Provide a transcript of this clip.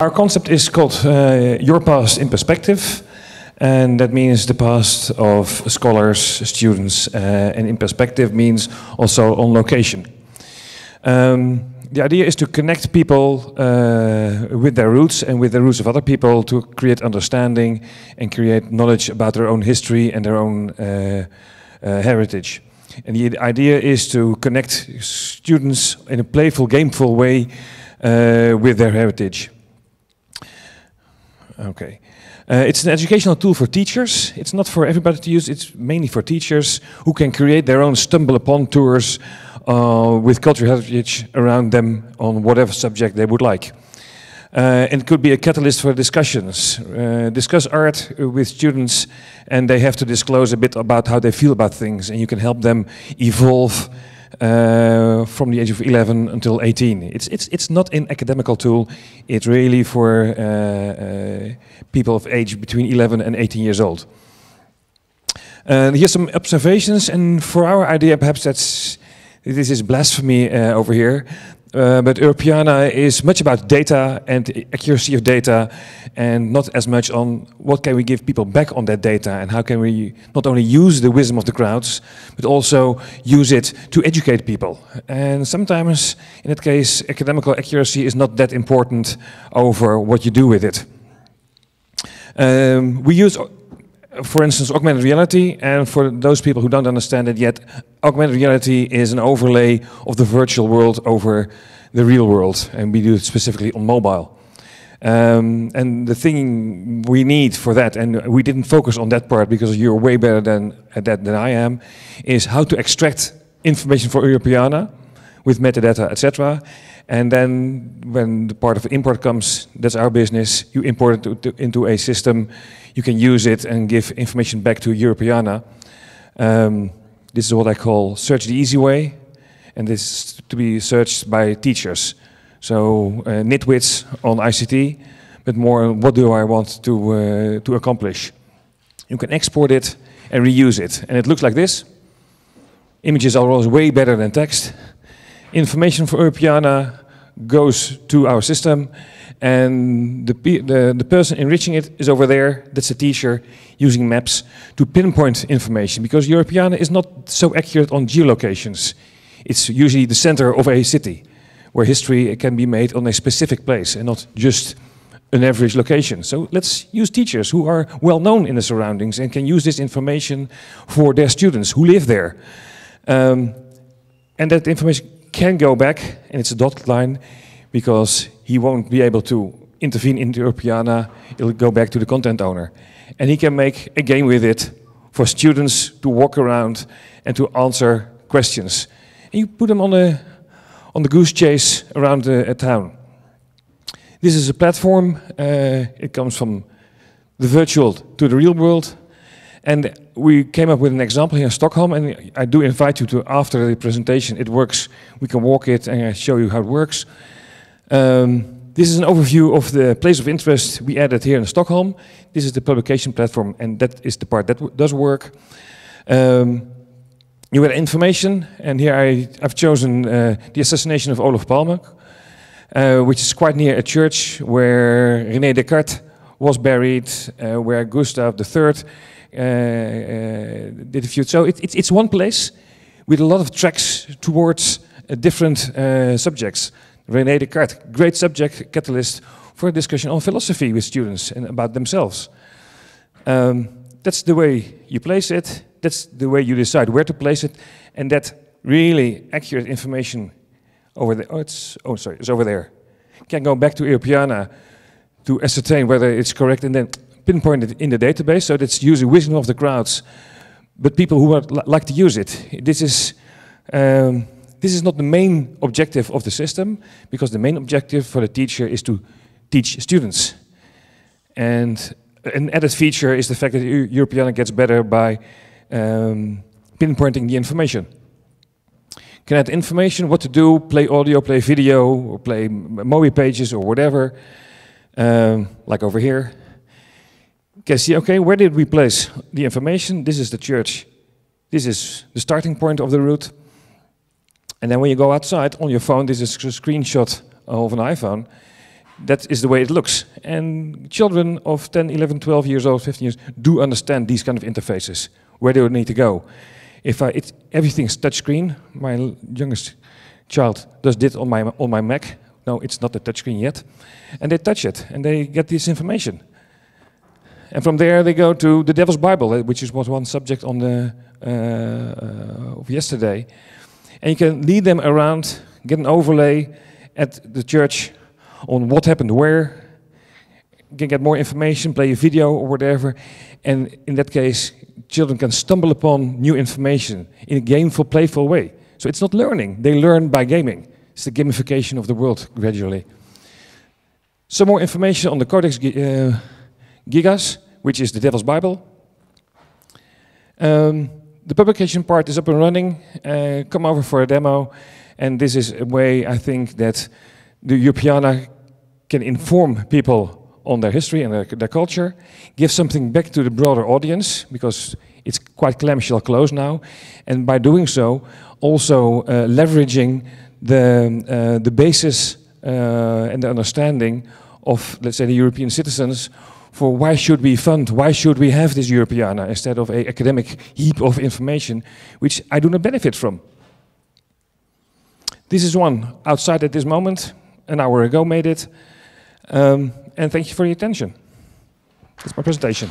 Our concept is called uh, Your Past in Perspective, and that means the past of scholars, students, uh, and in perspective means also on location. Um, the idea is to connect people uh, with their roots and with the roots of other people to create understanding and create knowledge about their own history and their own uh, uh, heritage. And the idea is to connect students in a playful, gameful way uh, with their heritage. Okay. Uh, it's an educational tool for teachers. It's not for everybody to use, it's mainly for teachers who can create their own stumble upon tours uh, with cultural heritage around them on whatever subject they would like. Uh, and it could be a catalyst for discussions. Uh, discuss art with students, and they have to disclose a bit about how they feel about things, and you can help them evolve uh, from the age of 11 until 18. It's, it's, it's not an academical tool. It's really for uh, uh people of age between 11 and 18 years old. here's some observations, and for our idea, perhaps that's this is blasphemy uh, over here. Uh, but Europeana is much about data and accuracy of data and not as much on what can we give people back on that data and how can we not only use the wisdom of the crowds but also use it to educate people and sometimes in that case academical accuracy is not that important over what you do with it um, we use for instance, augmented reality, and for those people who don't understand it yet, augmented reality is an overlay of the virtual world over the real world, and we do it specifically on mobile. Um, and the thing we need for that, and we didn't focus on that part because you're way better than, at that than I am, is how to extract information for Europeana with metadata, etc. And then when the part of import comes, that's our business. You import it to, to, into a system, you can use it and give information back to Europeana. Um, this is what I call search the easy way, and this is to be searched by teachers. So uh, nitwits on ICT, but more what do I want to, uh, to accomplish? You can export it and reuse it. And it looks like this. Images are always way better than text information for Europeana goes to our system, and the, the, the person enriching it is over there, that's a teacher, using maps to pinpoint information, because Europeana is not so accurate on geolocations. It's usually the center of a city, where history can be made on a specific place and not just an average location. So let's use teachers who are well known in the surroundings and can use this information for their students who live there. Um, and that information can go back, and it's a dotted line, because he won't be able to intervene into Europeana. It'll go back to the content owner. And he can make a game with it for students to walk around and to answer questions. And you put them on a on the goose chase around a, a town. This is a platform. Uh, it comes from the virtual to the real world. And we came up with an example here in Stockholm, and I do invite you to, after the presentation, it works, we can walk it and show you how it works. Um, this is an overview of the place of interest we added here in Stockholm. This is the publication platform, and that is the part that does work. Um, you had information, and here I, have chosen uh, the assassination of Olaf Palme, uh, which is quite near a church where René Descartes was buried, uh, where Gustav III uh, uh, did a feud. So it, it, it's one place with a lot of tracks towards different subjects. René Descartes, great subject catalyst for a discussion on philosophy with students and about themselves. Um, that's the way you place it, that's the way you decide where to place it, and that really accurate information over there, oh, it's, oh sorry, it's over there. Can not go back to Europeana to ascertain whether it's correct and then pinpoint it in the database. So that's using wisdom of the crowds, but people who li like to use it. This is um, this is not the main objective of the system because the main objective for the teacher is to teach students. And an added feature is the fact that Europeana gets better by um, pinpointing the information. Can add information, what to do, play audio, play video, or play MOBI pages or whatever um, like over here, can see, okay, where did we place the information? This is the church. This is the starting point of the route. And then when you go outside on your phone, this is a screenshot of an iPhone. That is the way it looks. And children of 10, 11, 12 years old, 15 years, do understand these kind of interfaces, where they would need to go. If I, it, everything's touchscreen, my youngest child does this on my, on my Mac, no, it's not a touchscreen yet. And they touch it and they get this information. And from there they go to the Devil's Bible, eh, which is was one subject on the uh, uh, of yesterday. And you can lead them around, get an overlay at the church on what happened where. You can get more information, play a video or whatever. And in that case, children can stumble upon new information in a gameful, playful way. So it's not learning, they learn by gaming. It's the gamification of the world gradually. Some more information on the Codex uh, Gigas, which is the Devil's Bible. Um, the publication part is up and running. Uh, come over for a demo. And this is a way, I think, that the Europeana can inform people on their history and their, their, culture, give something back to the broader audience, because it's quite clamshell close now, and by doing so, also uh, leveraging the, uh, the basis uh, and the understanding of, let's say, the European citizens for why should we fund, why should we have this Europeana instead of an academic heap of information which I do not benefit from. This is one outside at this moment, an hour ago made it. Um, and thank you for your attention. That's my presentation.